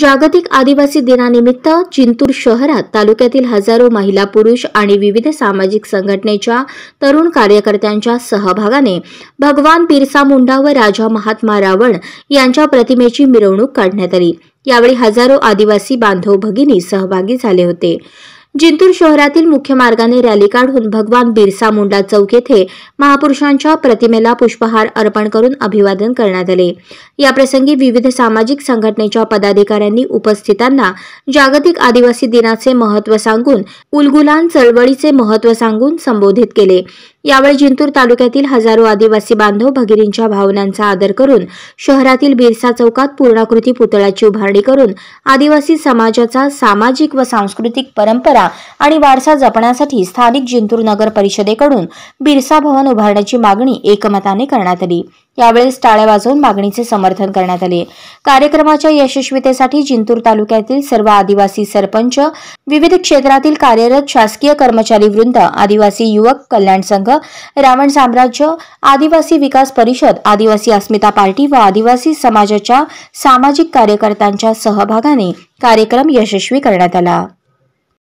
जागतिक आदिवासी दिनानिमित्त जिंतूर शहरात तालुक्यातील हजारो महिला पुरुष आणि विविध सामाजिक संघटनेच्या तरुण कार्यकर्त्यांच्या सहभागाने भगवान बिरसा मुंडा व राजा महात्मा रावण यांच्या प्रतिमेची मिरवणूक काढण्यात आली यावेळी हजारो आदिवासी बांधव भगिनी सहभागी झाले होते जिंतूर शहरातील मुख्य मार्गाने रॅली काढून भगवान बिरसा मुंडा चौक येथे महापुरुषांच्या प्रतिमेला पुष्पहार अर्पण करून अभिवादन करण्यात आले याप्रसंगी विविध सामाजिक संघटनेच्या पदाधिकाऱ्यांनी उपस्थितांना जागतिक आदिवासी दिनाचे महत्त्व सांगून उलगुलान चळवळीचे महत्त्व सांगून संबोधित केले यावेळी जिंतूर तालुक्यातील हजारो आदिवासी बांधव भगिरींच्या भावनांचा आदर करून शहरातील बिरसा चौकात पूर्णाकृती पुतळ्याची उभारणी करून आदिवासी समाजाचा सामाजिक व सांस्कृतिक परंपरा आणि वारसा जपण्यासाठी स्थानिक जिंतूर नगर परिषदेकडून बिरसा भवन उभारण्याची मागणी एकमताने करण्यात आली यावेळेस टाळ्या वाजवून मागणीचे समर्थन करण्यात आले कार्यक्रमाच्या यशस्वीतेसाठी जिंतूर तालुक्यातील सर्व आदिवासी सरपंच विविध क्षेत्रातील कार्यरत शासकीय कर्मचारी वृंद आदिवासी युवक कल्याण संघ रावण साम्राज्य आदिवासी विकास परिषद आदिवासी अस्मिता पार्टी व आदिवासी समाजाच्या सामाजिक कार्यकर्त्यांच्या सहभागाने कार्यक्रम यशस्वी करण्यात आला